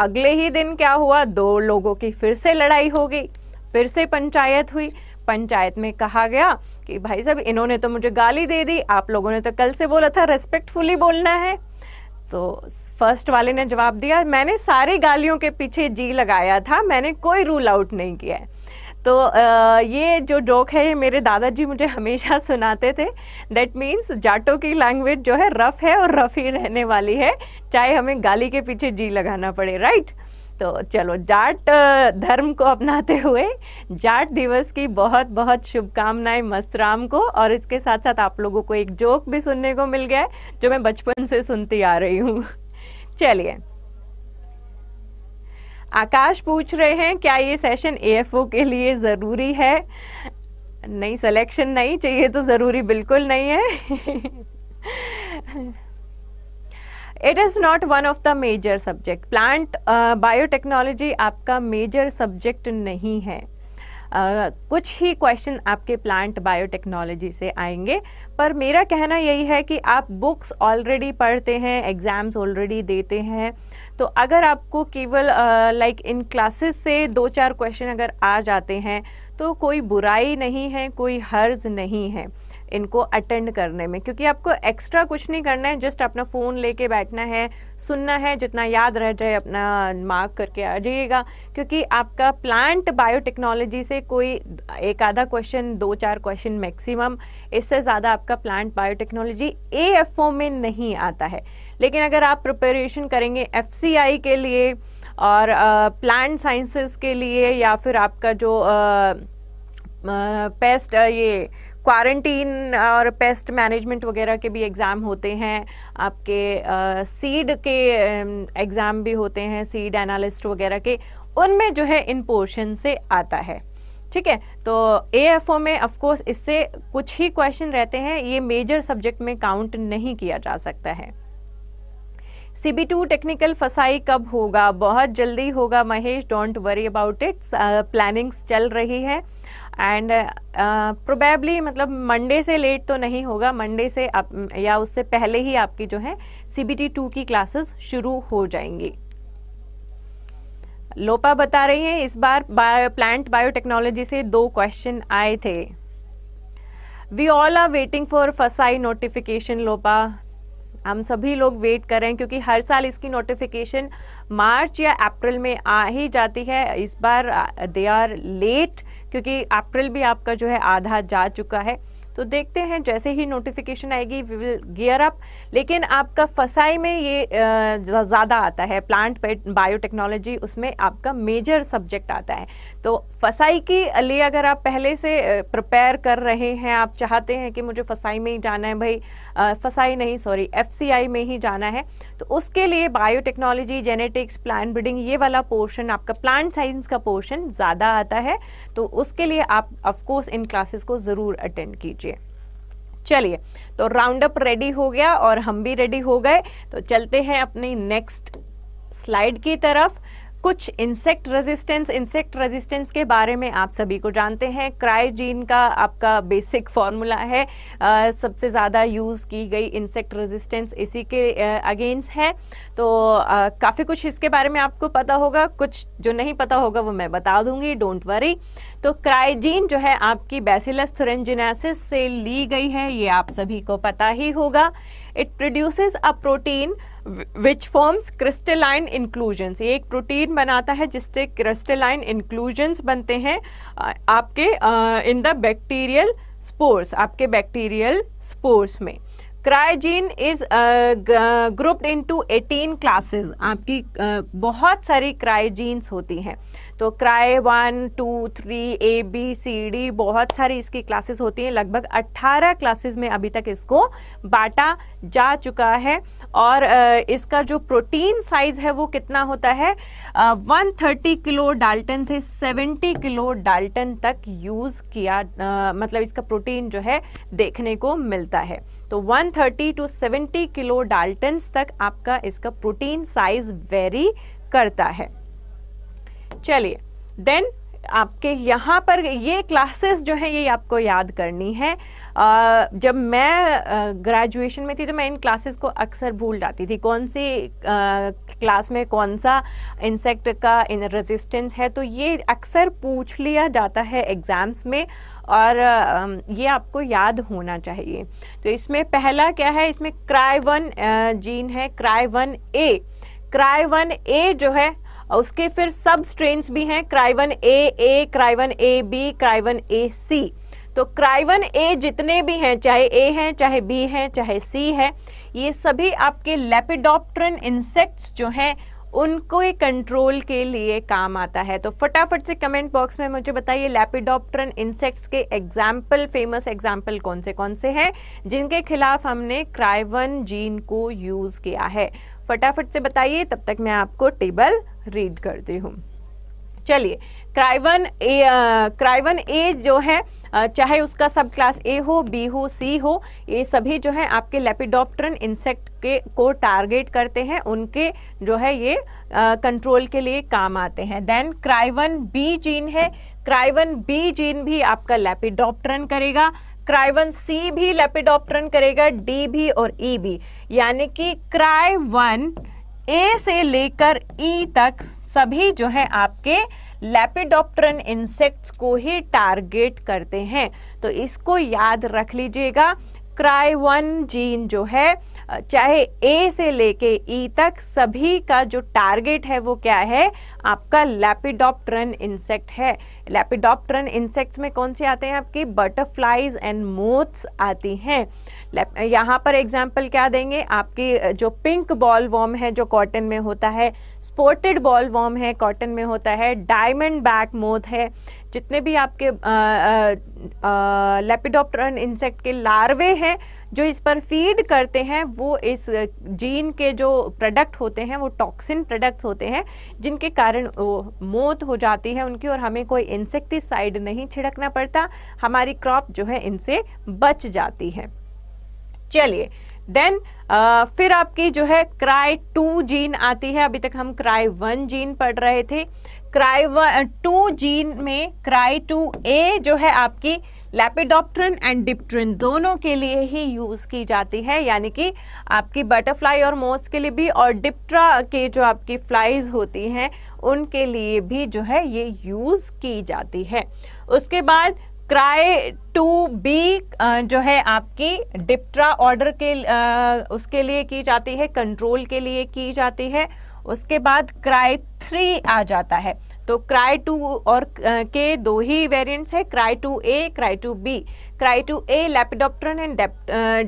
अगले ही दिन क्या हुआ दो लोगों की फिर से लड़ाई हो गई फिर से पंचायत हुई पंचायत में कहा गया कि भाई साहब इन्होंने तो मुझे गाली दे दी आप लोगों ने तो कल से बोला था रेस्पेक्टफुली बोलना है तो फर्स्ट वाले ने जवाब दिया मैंने सारी गालियों के पीछे जी लगाया था मैंने कोई रूल आउट नहीं किया है तो ये जो जोक है ये मेरे दादाजी मुझे हमेशा [LAUGHS] सुनाते थे दैट मीन्स जाटों की लैंग्वेज जो है रफ़ है और रफ़ ही रहने वाली है चाहे हमें गाली के पीछे जी लगाना पड़े राइट right? तो चलो जाट धर्म को अपनाते हुए जाट दिवस की बहुत बहुत शुभकामनाएं मस्तराम को और इसके साथ साथ आप लोगों को एक जोक भी सुनने को मिल गया जो मैं बचपन से सुनती आ रही हूँ चलिए आकाश पूछ रहे हैं क्या ये सेशन एएफओ के लिए ज़रूरी है नहीं सिलेक्शन नहीं चाहिए तो ज़रूरी बिल्कुल नहीं है it is not one of the major subject plant biotechnology आपका मेजर सब्जेक्ट नहीं है Uh, कुछ ही क्वेश्चन आपके प्लांट बायोटेक्नोलॉजी से आएंगे पर मेरा कहना यही है कि आप बुक्स ऑलरेडी पढ़ते हैं एग्ज़ाम्स ऑलरेडी देते हैं तो अगर आपको केवल लाइक इन क्लासेस से दो चार क्वेश्चन अगर आ जाते हैं तो कोई बुराई नहीं है कोई हर्ज नहीं है इनको अटेंड करने में क्योंकि आपको एक्स्ट्रा कुछ नहीं करना है जस्ट अपना फ़ोन लेके बैठना है सुनना है जितना याद रह जाए अपना मार्क करके आ जाइएगा क्योंकि आपका प्लांट बायोटेक्नोलॉजी से कोई एक आधा क्वेश्चन दो चार क्वेश्चन मैक्सिमम इससे ज़्यादा आपका plant biotechnology A F O में नहीं आता है लेकिन अगर आप प्रिपरेशन करेंगे एफ सी आई के लिए और प्लांट साइंसेस के लिए या फिर आपका जो पेस्ट ये क्वारंटीन और पेस्ट मैनेजमेंट वगैरह के भी एग्ज़ाम होते हैं आपके सीड के एग्ज़ाम भी होते हैं सीड एनालिस्ट वगैरह के उनमें जो है इन पोर्शन से आता है ठीक है तो ए एफ ओ में ऑफकोर्स इससे कुछ ही क्वेश्चन रहते हैं ये मेजर सब्जेक्ट में काउंट नहीं किया जा सकता है सी बी टू टेक्निकल फसाई कब होगा बहुत जल्दी होगा Mahesh don't worry about it plannings चल रही है एंड प्रोबेबली uh, मतलब मंडे से लेट तो नहीं होगा मंडे से आप, या उससे पहले ही आपकी जो है सी बी टू की क्लासेस शुरू हो जाएंगी लोपा बता रही हैं इस बार बायो, प्लांट बायोटेक्नोलॉजी से दो क्वेश्चन आए थे we all are waiting for FSSAI notification Lopa हम सभी लोग वेट कर रहे हैं क्योंकि हर साल इसकी नोटिफिकेशन मार्च या अप्रैल में आ ही जाती है इस बार दे आर लेट क्योंकि अप्रैल भी आपका जो है आधा जा चुका है तो देखते हैं जैसे ही नोटिफिकेशन आएगी वी विल गियर अप लेकिन आपका फसाई में ये ज़्यादा आता है प्लांट बायोटेक्नोलॉजी उसमें आपका मेजर सब्जेक्ट आता है तो फसाई के लिए अगर आप पहले से प्रिपेयर कर रहे हैं आप चाहते हैं कि मुझे फसाई में ही जाना है भाई फसाई नहीं सॉरी एफसीआई में ही जाना है तो उसके लिए बायोटेक्नोलॉजी जेनेटिक्स प्लान ब्रीडिंग ये वाला पोर्शन आपका प्लांट साइंस का पोर्शन ज़्यादा आता है तो उसके लिए आप ऑफकोर्स इन क्लासेस को ज़रूर अटेंड कीजिए चलिए तो राउंड अप रेडी हो गया और हम भी रेडी हो गए तो चलते हैं अपनी नेक्स्ट स्लाइड की तरफ कुछ इंसेक्ट रेजिस्टेंस इंसेक्ट रेजिस्टेंस के बारे में आप सभी को जानते हैं क्राइजीन का आपका बेसिक फॉर्मूला है आ, सबसे ज़्यादा यूज़ की गई इंसेक्ट रेजिस्टेंस इसी के अगेंस्ट है तो काफ़ी कुछ इसके बारे में आपको पता होगा कुछ जो नहीं पता होगा वो मैं बता दूंगी डोंट वरी तो क्राइजीन जो है आपकी बेसिलस थुरेंजिनासिस से ली गई है ये आप सभी को पता ही होगा it produces a protein which forms crystalline inclusions ये एक प्रोटीन बनाता है जिससे क्रिस्टलाइन इंक्लूजन्स बनते हैं आपके इन द बैक्टीरियल स्पोर्स आपके बैक्टीरियल स्पोर्स में cry gene is grouped into 18 classes आपकी uh, बहुत सारी क्राइजीन्स होती हैं तो cry one two three A B C D बहुत सारी इसकी क्लासेस होती हैं लगभग 18 क्लासेस में अभी तक इसको बांटा जा चुका है और इसका जो प्रोटीन साइज है वो कितना होता है 130 किलो डाल्टन से 70 किलो डाल्टन तक यूज़ किया मतलब इसका प्रोटीन जो है देखने को मिलता है तो 130 टू सेवेंटी किलो डाल्टन तक आपका इसका प्रोटीन साइज वेरी करता है चलिए देन आपके यहाँ पर ये क्लासेस जो हैं ये आपको याद करनी है जब मैं ग्रेजुएशन में थी तो मैं इन क्लासेस को अक्सर भूल जाती थी कौन सी क्लास में कौन सा इंसेक्ट का इन रेजिस्टेंस है तो ये अक्सर पूछ लिया जाता है एग्ज़ाम्स में और ये आपको याद होना चाहिए तो इसमें पहला क्या है इसमें क्राइवन जीन है क्राइवन ए क्राइवन ए जो है उसके फिर सब स्ट्रेन भी हैं क्राइवन ए ए क्राइवन ए बी क्राइवन ए सी तो क्राइवन ए जितने भी हैं चाहे ए हैं चाहे बी हैं चाहे सी है ये सभी आपके लेपिडोप्ट्रन इंसेक्ट्स जो हैं उनको कंट्रोल के लिए काम आता है तो फटाफट से कमेंट बॉक्स में मुझे बताइए लेपिडोप्ट्रन इंसेक्ट्स के एग्जाम्पल फेमस एग्जाम्पल कौन से कौन से हैं जिनके खिलाफ हमने क्राइवन जीन को यूज़ किया है फटाफट से बताइए तब तक मैं आपको टेबल रीड करती हूँ चलिए क्राइवन ए क्राइवन ए जो है चाहे उसका सब क्लास ए हो बी हो सी हो ये सभी जो है आपके लेपिडॉप्टरन इंसेक्ट के को टारगेट करते हैं उनके जो है ये कंट्रोल के लिए काम आते हैं देन क्राइवन बी जीन है क्राइवन बी जीन भी आपका लेपिडॉप्टरन करेगा क्राइवन सी भी लेपिडॉप्टरन करेगा डी भी और ई e भी यानी कि क्राइवन ए से लेकर ई e तक सभी जो है आपके लेपिडॉप्टरन इंसेक्ट्स को ही टारगेट करते हैं तो इसको याद रख लीजिएगा क्राइवन जीन जो है चाहे ए से लेके ई e तक सभी का जो टारगेट है वो क्या है आपका लैपिडॉप्ट्रन इंसेक्ट है लैपिडॉप्ट्रन इंसेक्ट्स में कौन से आते हैं आपकी बटरफ्लाइज एंड मोथ्स आती हैं यहाँ पर एग्जाम्पल क्या देंगे आपकी जो पिंक बॉल वॉर्म है जो कॉटन में होता है स्पोर्टेड बॉल वॉम है कॉटन में होता है डायमंड बैक मोथ है जितने भी आपके लेपिडॉप्टरन इंसेक्ट के लार्वे हैं जो इस पर फीड करते हैं वो इस जीन के जो प्रोडक्ट होते हैं वो टॉक्सिन प्रोडक्ट्स होते हैं जिनके कारण मौत हो जाती है उनकी और हमें कोई इंसेक्टिसाइड नहीं छिड़कना पड़ता हमारी क्रॉप जो है इनसे बच जाती है चलिए देन uh, फिर आपकी जो है क्राई टू जीन आती है अभी तक हम क्राई वन जीन पढ़ रहे थे क्राई वन टू जीन में क्राई टू ए जो है आपकी लेपिडोप्ट्रिन एंड डिप्ट्रिन दोनों के लिए ही यूज़ की जाती है यानी कि आपकी बटरफ्लाई और मोस के लिए भी और डिप्ट्रा के जो आपकी फ्लाइज होती हैं उनके लिए भी जो है ये यूज़ की जाती है उसके बाद क्राई टू बी जो है आपकी डिप्ट्रा ऑर्डर के आ, उसके लिए की जाती है कंट्रोल के लिए की जाती है उसके बाद क्राई थ्री आ जाता है तो क्राई टू और के दो ही वेरिएंट्स है cry two A cry two B cry two A lepidopteran and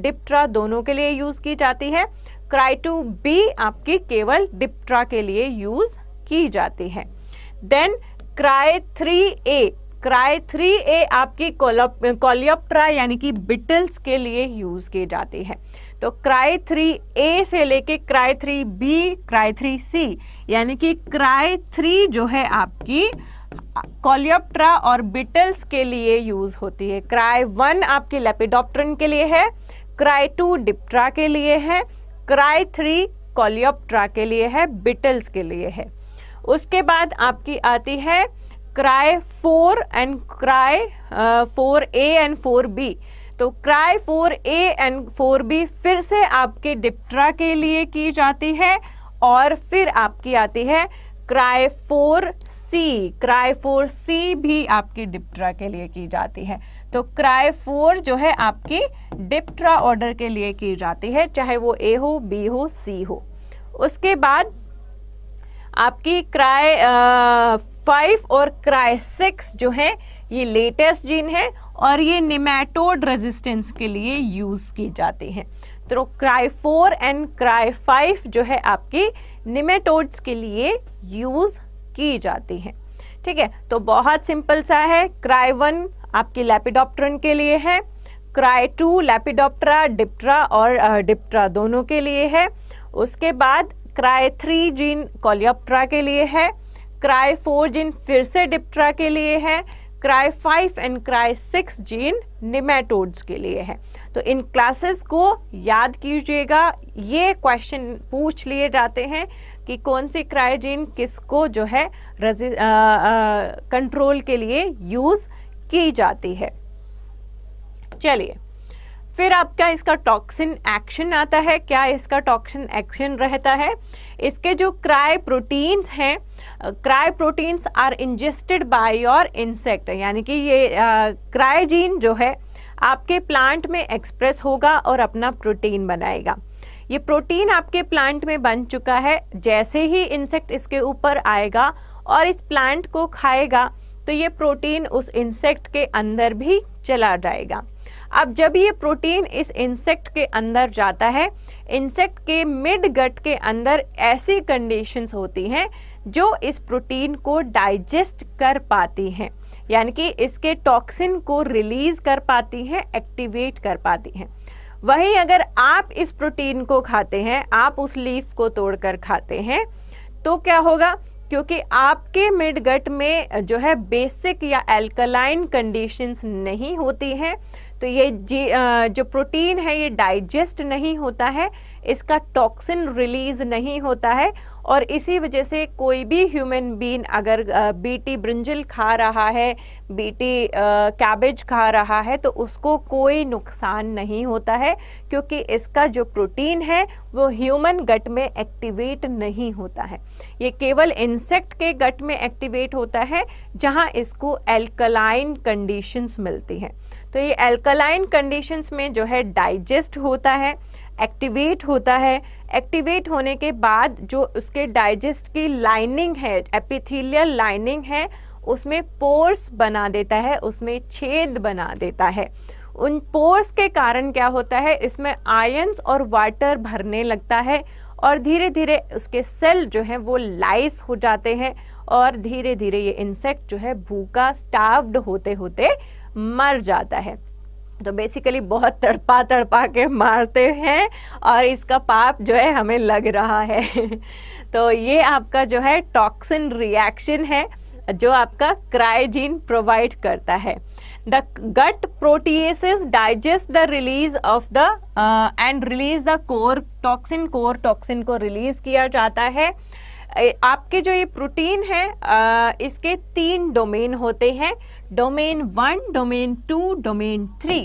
diptera दोनों के लिए यूज़ की जाती है क्राई टू बी आपकी केवल डिप्ट्रा के लिए यूज़ की जाती है then cry three A cry three A आपकी कोलियोप्ट्रा यानी कि बिटल्स के लिए यूज़ की जाती है तो क्राई थ्री ए से लेके cry three B cry three C यानी कि क्राई थ्री जो है आपकी कॉलियोप्ट्रा और बिटल्स के लिए यूज होती है क्राई वन आपके लेपिडोप्ट्रन के लिए है क्राई टू डिप्ट्रा के लिए है क्राई थ्री कॉलियोप्ट्रा के लिए है बिटल्स के लिए है उसके बाद आपकी आती है cry four and cry four A and four B तो cry four A and four B फिर से आपके डिप्ट्रा के लिए की जाती है और फिर आपकी आती है cry four C cry four C भी आपकी डिप्ट्रा के लिए की जाती है तो क्राई फोर जो है आपकी डिप्ट्रा ऑर्डर के लिए की जाती है चाहे वो ए हो बी हो सी हो उसके बाद आपकी क्राई फाइव और क्राई सिक्स जो है ये लेटेस्ट जीन है और ये निमेटोड रेजिस्टेंस के लिए यूज़ किए जाते हैं तो cry four and cry five जो है आपके निमेटोड्स के लिए यूज़ किए जाते हैं ठीक है तो बहुत सिंपल सा है क्राई वन आपके लैपिडॉप्टरन के लिए है क्राई टू लेपिडॉप्ट्रा डिप्ट्रा और डिप्ट्रा दोनों के लिए है उसके बाद क्राई थ्री जीन कॉलियोप्ट्रा के लिए है क्राई फोर जीन फिर से डिप्ट्रा के लिए है cry five and cry six gene nematodes के लिए है तो इन क्लासेस को याद कीजिएगा ये क्वेश्चन पूछ लिए जाते हैं कि कौन जीन किस किसको जो है कंट्रोल के लिए यूज की जाती है चलिए फिर क्या इसका टॉक्सिन एक्शन आता है क्या इसका टॉक्सिन एक्शन रहता है इसके जो क्राई प्रोटीन्स हैं cry proteins are ingested by your insect यानी कि ये क्रायोजीन जो है आपके प्लांट में एक्सप्रेस होगा और अपना प्रोटीन बनाएगा ये प्रोटीन आपके प्लांट में बन चुका है जैसे ही इंसेक्ट इसके ऊपर आएगा और इस प्लांट को खाएगा तो ये प्रोटीन उस इंसेक्ट के अंदर भी चला जाएगा अब जब ये प्रोटीन इस इंसेक्ट के अंदर जाता है इंसेक्ट के मिड गट के अंदर ऐसी कंडीशंस होती हैं जो इस प्रोटीन को डाइजेस्ट कर पाती हैं यानी कि इसके टॉक्सिन को रिलीज कर पाती हैं एक्टिवेट कर पाती हैं वहीं अगर आप इस प्रोटीन को खाते हैं आप उस लीफ को तोड़कर खाते हैं तो क्या होगा क्योंकि आपके मिड गट में जो है बेसिक या एल्कलाइन कंडीशंस नहीं होती हैं तो ये जी जो प्रोटीन है ये डाइजेस्ट नहीं होता है इसका टॉक्सिन रिलीज नहीं होता है और इसी वजह से कोई भी ह्यूमन बीन अगर बीटी ब्रिंजल खा रहा है बीटी कैबेज खा रहा है तो उसको कोई नुकसान नहीं होता है क्योंकि इसका जो प्रोटीन है वो ह्यूमन गट में एक्टिवेट नहीं होता है ये केवल इंसेक्ट के गट में एक्टिवेट होता है जहाँ इसको एल्कलाइन कंडीशंस मिलती हैं तो ये एल्कलाइन कंडीशंस में जो है डाइजेस्ट होता है एक्टिवेट होता है एक्टिवेट होने के बाद जो उसके डाइजेस्ट की लाइनिंग है एपिथीलियल लाइनिंग है उसमें पोर्स बना देता है उसमें छेद बना देता है उन पोर्स के कारण क्या होता है इसमें आयंस और वाटर भरने लगता है और धीरे धीरे उसके सेल जो हैं वो लाइस हो जाते हैं और धीरे धीरे ये इंसेक्ट जो है भूखा स्टाफ्ड होते होते मर जाता है तो बेसिकली बहुत तड़पा तड़पा के मारते हैं और इसका पाप जो है हमें लग रहा है [LAUGHS] तो ये आपका जो है टॉक्सिन रिएक्शन है जो आपका क्राइजीन प्रोवाइड करता है the gut protease digest the release of the and release the core toxin core toxin को रिलीज किया जाता है आपके जो ये प्रोटीन है इसके तीन डोमेन होते हैं domain one domain two domain three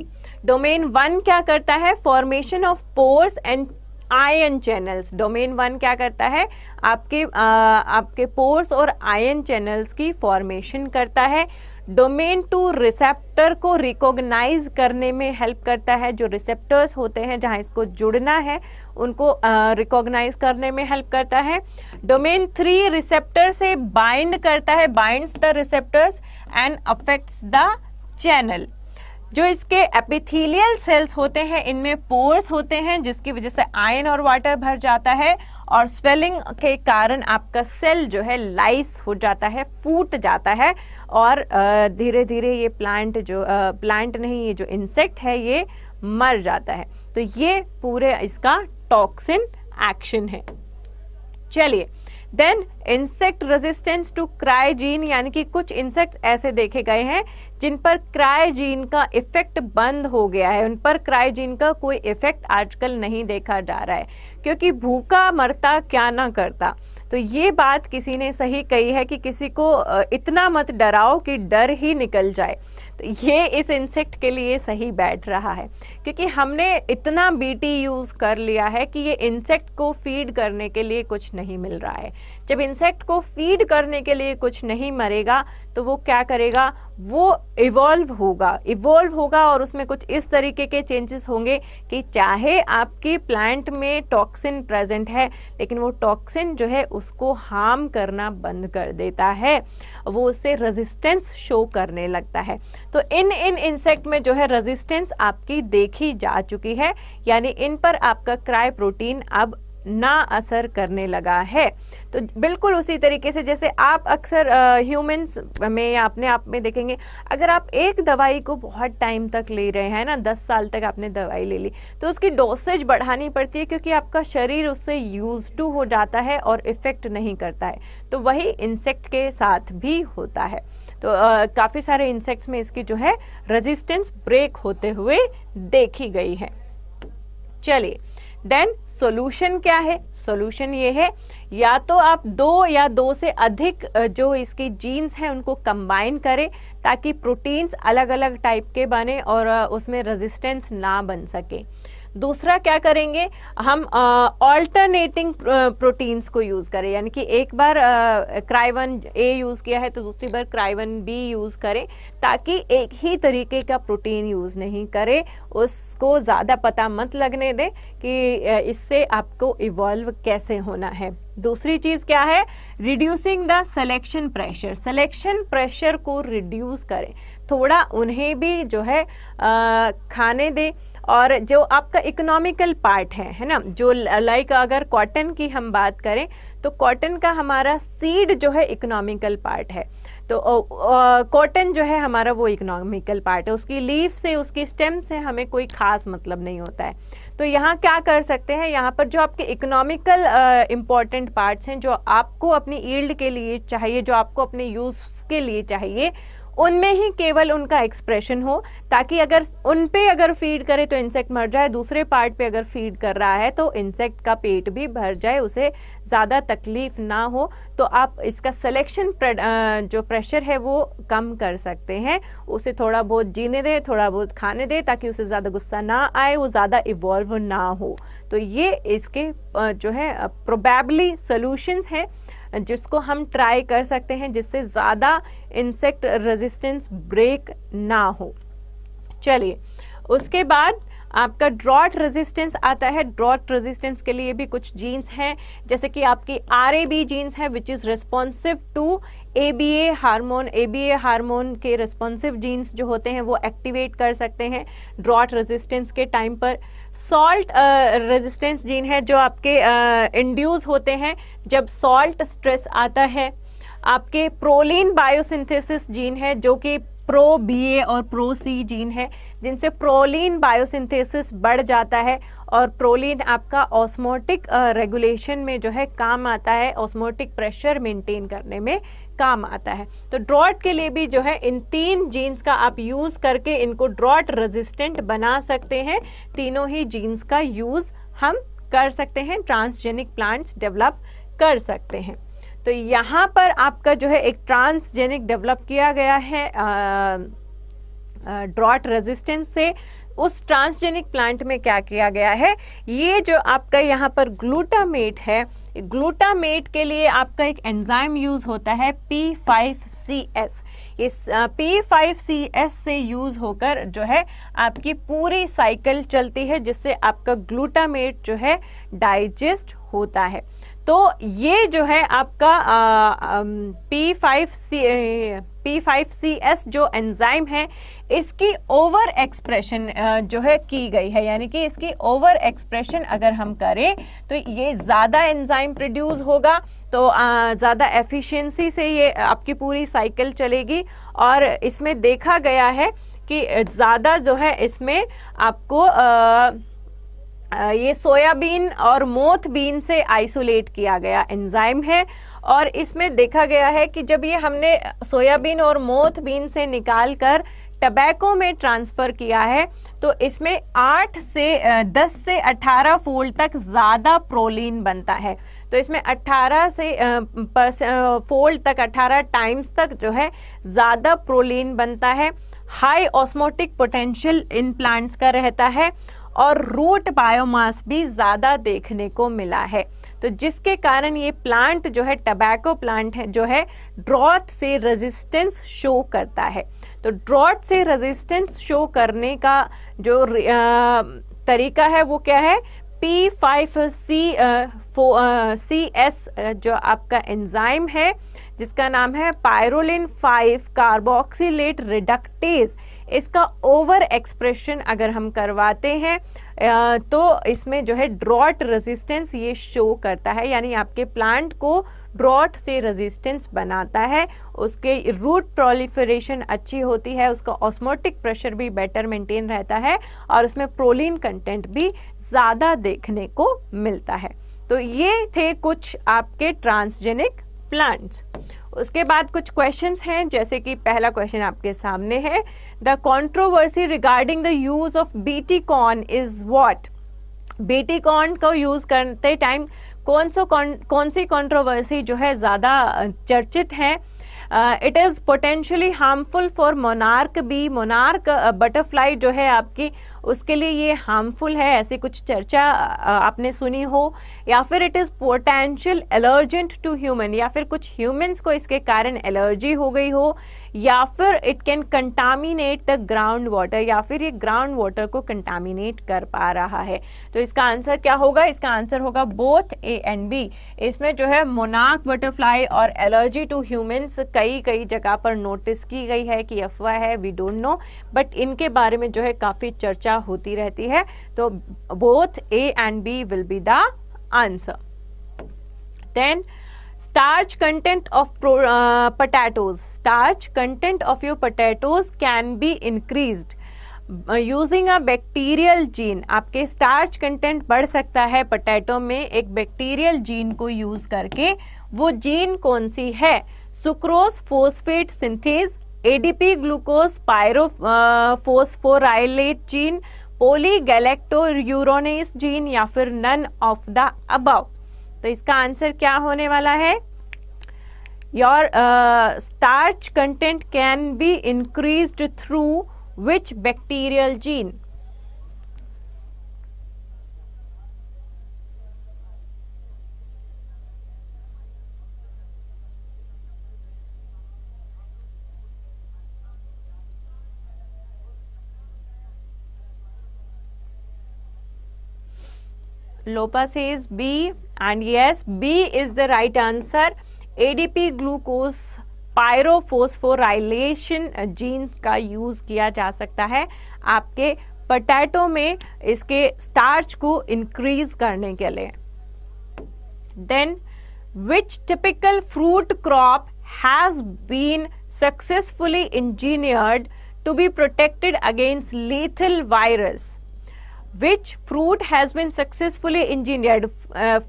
domain one क्या करता है formation of pores and ion channels domain one क्या करता है आपके आ, आपके पोर्स और आयन चैनल्स की फॉर्मेशन करता है डोमेन टू रिसेप्टर को रिकॉग्नाइज करने में हेल्प करता है जो रिसेप्टर्स होते हैं जहाँ इसको जुड़ना है उनको रिकॉग्नाइज uh, करने में हेल्प करता है डोमेन थ्री रिसेप्टर से बाइंड करता है binds the receptors and affects the channel जो इसके एपिथेलियल सेल्स होते हैं इनमें पोर्स होते हैं जिसकी वजह से आयन और वाटर भर जाता है और स्वेलिंग के कारण आपका सेल जो है लाइस हो जाता है फूट जाता है और धीरे धीरे ये प्लांट जो प्लांट नहीं ये जो इंसेक्ट है ये मर जाता है तो ये पूरे इसका टॉक्सिन एक्शन है चलिए then insect resistance to cry gene यानी कि कुछ इंसेक्ट्स ऐसे देखे गए हैं जिन पर क्राइजीन का इफेक्ट बंद हो गया है उन पर क्राइजीन का कोई इफेक्ट आजकल नहीं देखा जा रहा है क्योंकि भूखा मरता क्या ना करता तो ये बात किसी ने सही कही है कि किसी को इतना मत डराओ कि डर ही निकल जाए तो ये इस इंसेक्ट के लिए सही बैठ रहा है क्योंकि हमने इतना बीटी यूज़ कर लिया है कि ये इंसेक्ट को फीड करने के लिए कुछ नहीं मिल रहा है जब इंसेक्ट को फीड करने के लिए कुछ नहीं मरेगा तो वो क्या करेगा वो इवॉल्व होगा इवॉल्व होगा और उसमें कुछ इस तरीके के चेंजेस होंगे कि चाहे आपके प्लांट में टॉक्सिन प्रेजेंट है लेकिन वो टॉक्सिन जो है उसको हार्म करना बंद कर देता है वो उससे रेजिस्टेंस शो करने लगता है तो इन इन इंसेक्ट में जो है रेजिस्टेंस आपकी देखी जा चुकी है यानी इन पर आपका क्राई प्रोटीन अब ना असर करने लगा है तो बिल्कुल उसी तरीके से जैसे आप अक्सर ह्यूमंस में या अपने आप में देखेंगे अगर आप एक दवाई को बहुत टाइम तक ले रहे हैं ना दस साल तक आपने दवाई ले ली तो उसकी डोसेज बढ़ानी पड़ती है क्योंकि आपका शरीर उससे यूज टू हो जाता है और इफेक्ट नहीं करता है तो वही इंसेक्ट के साथ भी होता है तो काफ़ी सारे इंसेक्ट्स में इसकी जो है रजिस्टेंस ब्रेक होते हुए देखी गई है चलिए देन सॉल्यूशन क्या है सॉल्यूशन ये है या तो आप दो या दो से अधिक जो इसकी जीन्स हैं उनको कंबाइन करें ताकि प्रोटीन्स अलग अलग टाइप के बने और उसमें रेजिस्टेंस ना बन सके दूसरा क्या करेंगे हम ऑल्टरनेटिंग प्रोटीन्स को यूज़ करें यानी कि एक बार क्राइवन ए यूज़ किया है तो दूसरी बार क्राइवन बी यूज़ करें ताकि एक ही तरीके का प्रोटीन यूज़ नहीं करें उसको ज़्यादा पता मत लगने दें कि इससे आपको इवॉल्व कैसे होना है दूसरी चीज़ क्या है reducing the selection pressure selection pressure को रिड्यूस करें थोड़ा उन्हें भी जो है आ, खाने दें और जो आपका इकोनॉमिकल पार्ट है है ना जो लाइक अगर कॉटन की हम बात करें तो कॉटन का हमारा सीड जो है इकोनॉमिकल पार्ट है तो कॉटन जो है हमारा वो इकोनॉमिकल पार्ट है उसकी लीफ से उसकी स्टेम से हमें कोई खास मतलब नहीं होता है तो यहाँ क्या कर सकते हैं यहाँ पर जो आपके इकोनॉमिकल इम्पॉर्टेंट पार्ट्स हैं जो आपको अपनी ईल्ड के लिए चाहिए जो आपको अपने यूज़ के लिए चाहिए उनमें ही केवल उनका एक्सप्रेशन हो ताकि अगर उन पे अगर फीड करे तो इंसेक्ट मर जाए दूसरे पार्ट पे अगर फीड कर रहा है तो इंसेक्ट का पेट भी भर जाए उसे ज़्यादा तकलीफ ना हो तो आप इसका सिलेक्शन जो प्रेशर है वो कम कर सकते हैं उसे थोड़ा बहुत जीने दे थोड़ा बहुत खाने दे ताकि उसे ज़्यादा गुस्सा ना आए वो ज़्यादा इवॉल्व ना हो तो ये इसके जो है प्रोबेबली सोल्यूशंस हैं जिसको हम ट्राई कर सकते हैं जिससे ज़्यादा इंसेक्ट रेजिस्टेंस ब्रेक ना हो चलिए उसके बाद आपका ड्रॉट रेजिस्टेंस आता है ड्रॉट रेजिस्टेंस के लिए भी कुछ जीन्स हैं जैसे कि आपकी आर ए बी जीन्स हैं which is responsive to A B A hormone A B A hormone के रिस्पॉन्सिव जीन्स जो होते हैं वो एक्टिवेट कर सकते हैं ड्रॉट रेजिस्टेंस के टाइम पर सॉल्ट रेजिस्टेंस जीन है जो आपके इंड्यूज uh, होते हैं जब सॉल्ट स्ट्रेस आता है आपके प्रोलिन बायोसिंथेसिस जीन है जो कि प्रो बी ए और प्रो सी जीन है जिनसे प्रोलीन बायोसिंथेसिस बढ़ जाता है और प्रोलीन आपका ऑस्मोटिक रेगुलेशन में जो है काम आता है ऑस्मोटिक प्रेशर मेंटेन करने में काम आता है तो ड्रॉट के लिए भी जो है इन तीन जीन्स का आप यूज़ करके इनको ड्रॉट रेजिस्टेंट बना सकते हैं तीनों ही जीन्स का यूज़ हम कर सकते हैं ट्रांसजेनिक प्लांट्स डेवलप कर सकते हैं तो यहाँ पर आपका जो है एक ट्रांसजेनिक डेवलप किया गया है ड्रॉट रेजिस्टेंस से उस ट्रांसजेनिक प्लांट में क्या किया गया है ये जो आपका यहाँ पर ग्लूटामेट है ग्लूटामेट के लिए आपका एक एंजाइम यूज होता है पी फाइव सी एस इस पी फाइव सी एस से यूज होकर जो है आपकी पूरी साइकिल चलती है जिससे आपका ग्लूटामेट जो है डाइजेस्ट होता है तो ये जो है आपका P five C P five C S जो एंजाइम है इसकी ओवर एक्सप्रेशन जो है की गई है यानी कि इसकी ओवर एक्सप्रेशन अगर हम करें तो ये ज़्यादा एंजाइम प्रोड्यूस होगा तो ज़्यादा एफिशिएंसी से ये आपकी पूरी साइकिल चलेगी और इसमें देखा गया है कि ज़्यादा जो है इसमें आपको आ, ये सोयाबीन और मोथ बीन से आइसोलेट किया गया एंजाइम है और इसमें देखा गया है कि जब ये हमने सोयाबीन और मोथ बीन से निकाल कर टबैको में ट्रांसफ़र किया है तो इसमें 8 से 10 से 18 फोल्ड तक ज़्यादा प्रोलीन बनता है तो इसमें 18 से फोल्ड तक 18 टाइम्स तक जो है ज़्यादा प्रोलीन बनता है high osmotic potential in plants का रहता है और रूट बायोमास भी ज़्यादा देखने को मिला है तो जिसके कारण ये प्लांट जो है टबैको प्लांट है जो है ड्रॉट से रेजिस्टेंस शो करता है तो ड्रॉट से रेजिस्टेंस शो करने का जो आ, तरीका है वो क्या है P five C four C S जो आपका एंजाइम है जिसका नाम है पायरोलिन फाइव कार्बोक्सीट रिडक्टेज इसका ओवर एक्सप्रेशन अगर हम करवाते हैं तो इसमें जो है ड्रॉट रेजिस्टेंस ये शो करता है यानी आपके प्लांट को ड्रॉट से रेजिस्टेंस बनाता है उसके रूट प्रोलिफरेशन अच्छी होती है उसका ऑस्मोटिक प्रेशर भी बेटर मेंटेन रहता है और उसमें प्रोलीन कंटेंट भी ज़्यादा देखने को मिलता है तो ये थे कुछ आपके ट्रांसजेनिक प्लांट्स उसके बाद कुछ क्वेश्चंस हैं जैसे कि पहला क्वेश्चन आपके सामने है the controversy regarding the use of BT corn is what BT corn को यूज़ करते टाइम कौन सो कौन कौन सी कंट्रोवर्सी जो है ज़्यादा चर्चित है it is potentially harmful for monarch B monarch butterfly जो है आपकी उसके लिए ये हार्मफुल है ऐसी कुछ चर्चा आपने सुनी हो या फिर it is potential allergen to human या फिर कुछ ह्यूमंस को इसके कारण एलर्जी हो गई हो या फिर it can contaminate the ground water या फिर ये ग्राउंड वाटर को कंटामिनेट कर पा रहा है तो इसका आंसर क्या होगा इसका आंसर होगा बोथ ए एंड बी इसमें जो है मोनाक बटरफ्लाई और एलर्जी टू ह्यूमन्स कई कई जगह पर नोटिस की गई है कि अफवाह है वी डोंट नो बट इनके बारे में जो है काफ़ी चर्चा चर्चा होती रहती है तो both A and B will be the answer then starch content of potatoes starch content of your potatoes can be can using a bacterial gene आपके स्टार्च कंटेंट बढ़ सकता है पोटैटो में एक बैक्टीरियल जीन को यूज करके वो gene कौन सी है sucrose phosphate synthase ADP glucose pyro poly galacto polygalacturonase gene या फिर नन ऑफ द अब तो इसका आंसर क्या होने वाला है your starch content can be increase through which bacterial gene Lopa says B and yes, B is the right answer. ADP glucose pyrophosphorylation gene uh, का यूज़ किया जा सकता है आपके पटैटो में इसके स्टार्च को इंक्रीज करने के लिए then which typical fruit crop has been successfully engineered to be protected against lethal virus which fruit has been successfully engineered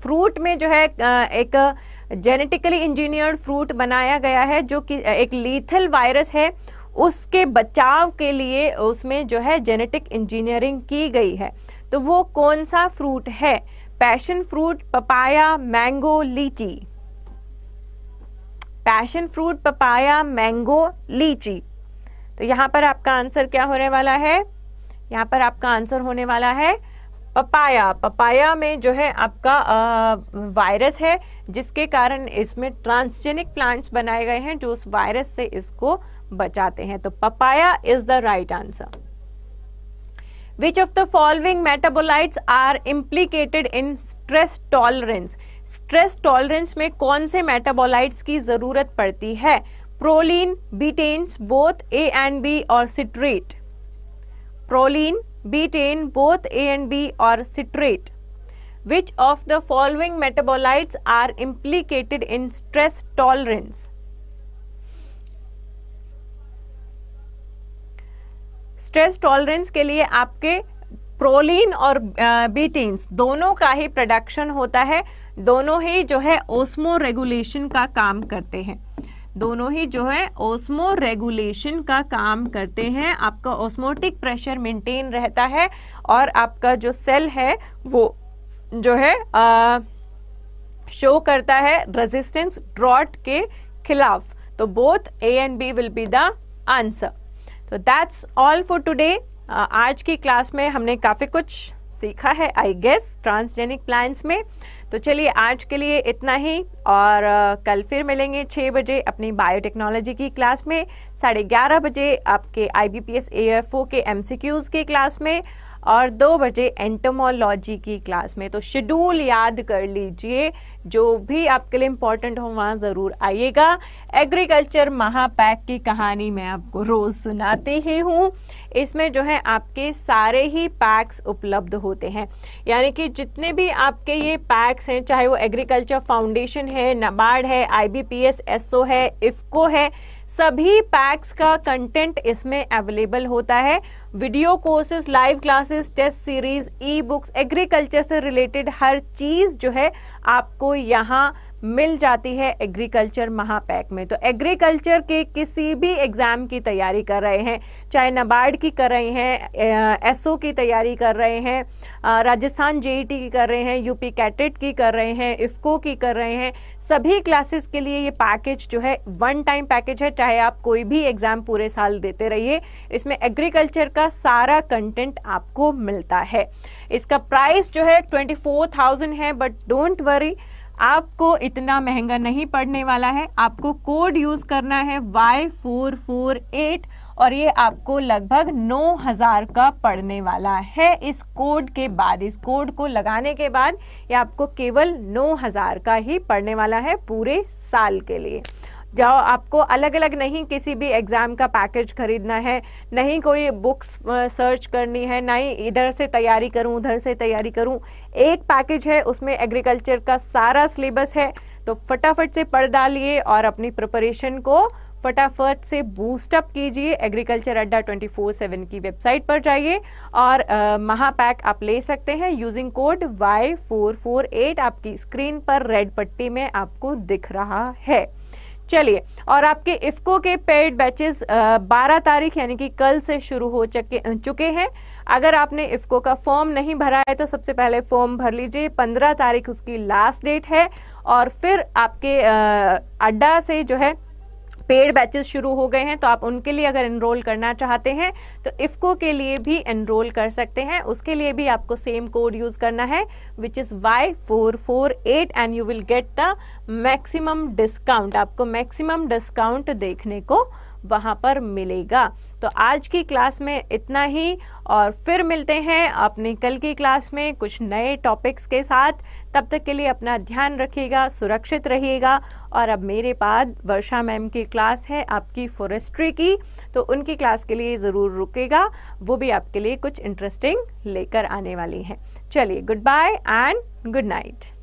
fruit में जो है uh, एक जेनेटिकली इंजीनियर्ड फ्रूट बनाया गया है जो कि uh, एक लीथल वायरस है उसके बचाव के लिए उसमें जो है जेनेटिक इंजीनियरिंग की गई है तो वो कौन सा फ्रूट है passion fruit papaya mango lychee passion fruit papaya mango lychee तो यहाँ पर आपका आंसर क्या होने वाला है यहाँ पर आपका आंसर होने वाला है पपाया पपाया में जो है आपका आ, वायरस है जिसके कारण इसमें ट्रांसजेनिक प्लांट्स बनाए गए हैं जो उस वायरस से इसको बचाते हैं तो papaya is the right answer which of the following metabolites are implicated in stress tolerance stress tolerance में कौन से मेटाबोलाइट्स की जरूरत पड़ती है proline betaines both A and B और citrate proline, butane, both A and B or citrate. Which of the following metabolites are implicated in stress tolerance? Stress tolerance के लिए आपके प्रोलिन और बीटीन्स दोनों का ही प्रोडक्शन होता है दोनों ही जो है ओस्मो रेगुलेशन का काम करते हैं दोनों ही जो है ओस्मो रेगुलेशन का काम करते हैं आपका ओस्मोटिक प्रेशर मेंटेन रहता है और आपका जो सेल है वो जो है आ, शो करता है रेजिस्टेंस ड्रॉट के खिलाफ तो both A and B will be the answer तो दैट्स ऑल फॉर टुडे आज की क्लास में हमने काफ़ी कुछ सीखा है आई गेस ट्रांसजेनिक प्लांट्स में तो चलिए आज के लिए इतना ही और कल फिर मिलेंगे छः बजे अपनी बायोटेक्नोलॉजी की क्लास में साढ़े ग्यारह बजे आपके I B P S A F O के एम सी क्यूज़ की क्लास में और दो बजे एंटोमोलॉजी की क्लास में तो शेड्यूल याद कर लीजिए जो भी आपके लिए इम्पोर्टेंट हो वहाँ ज़रूर आइएगा एग्रीकल्चर महापैक की कहानी मैं आपको रोज़ सुनाती ही हूँ इसमें जो है आपके सारे ही पैक्स उपलब्ध होते हैं यानी कि जितने भी आपके ये पैक्स हैं चाहे वो एग्रीकल्चर फाउंडेशन है नबार्ड है आई बी है इफ़को है सभी पैक्स का कंटेंट इसमें अवेलेबल होता है video courses live classes test series e books agriculture से रिलेटेड हर चीज़ जो है आपको यहाँ मिल जाती है एग्रीकल्चर महापैक में तो एग्रीकल्चर के किसी भी एग्ज़ाम की तैयारी कर रहे हैं चाहे नबार्ड की कर रहे हैं एसओ की तैयारी कर रहे हैं राजस्थान जेईटी की कर रहे हैं यूपी कैटेट की कर रहे हैं इफ़्को की कर रहे हैं सभी क्लासेस के लिए ये पैकेज जो है वन टाइम पैकेज है चाहे आप कोई भी एग्ज़ाम पूरे साल देते रहिए इसमें एग्रीकल्चर का सारा कंटेंट आपको मिलता है इसका प्राइस जो है ट्वेंटी है बट डोंट वरी आपको इतना महंगा नहीं पड़ने वाला है आपको कोड यूज़ करना है वाई फोर फोर एट और ये आपको लगभग नौ हज़ार का पड़ने वाला है इस कोड के बाद इस कोड को लगाने के बाद ये आपको केवल नौ हज़ार का ही पड़ने वाला है पूरे साल के लिए जाओ आपको अलग अलग नहीं किसी भी एग्ज़ाम का पैकेज खरीदना है नहीं कोई बुक्स सर्च करनी है ना ही इधर से तैयारी करूं उधर से तैयारी करूं एक पैकेज है उसमें एग्रीकल्चर का सारा सिलेबस है तो फटाफट से पढ़ डालिए और अपनी प्रिपरेशन को फटाफट से बूस्टअप कीजिए agriculture Adda twenty four seven की वेबसाइट पर जाइए और महापैक आप ले सकते हैं using code Y four four eight आपकी स्क्रीन पर रेड पट्टी में आपको दिख रहा है चलिए और आपके इफ्को के पेड बैचेस 12 तारीख यानी कि कल से शुरू हो चुके चुके हैं अगर आपने इफ्को का फॉर्म नहीं भरा है तो सबसे पहले फॉर्म भर लीजिए 15 तारीख उसकी लास्ट डेट है और फिर आपके अड्डा से जो है पेड बैचेस शुरू हो गए हैं तो आप उनके लिए अगर एनरोल करना चाहते हैं तो इफ़को के लिए भी एनरोल कर सकते हैं उसके लिए भी आपको सेम कोड यूज़ करना है which is Y four four eight and you will get the maximum discount आपको मैक्सिमम डिस्काउंट देखने को वहां पर मिलेगा तो आज की क्लास में इतना ही और फिर मिलते हैं अपनी कल की क्लास में कुछ नए टॉपिक्स के साथ तब तक के लिए अपना ध्यान रखिएगा सुरक्षित रहिएगा और अब मेरे पास वर्षा मैम की क्लास है आपकी फॉरेस्ट्री की तो उनकी क्लास के लिए ज़रूर रुकेगा वो भी आपके लिए कुछ इंटरेस्टिंग लेकर आने वाली हैं चलिए goodbye and good night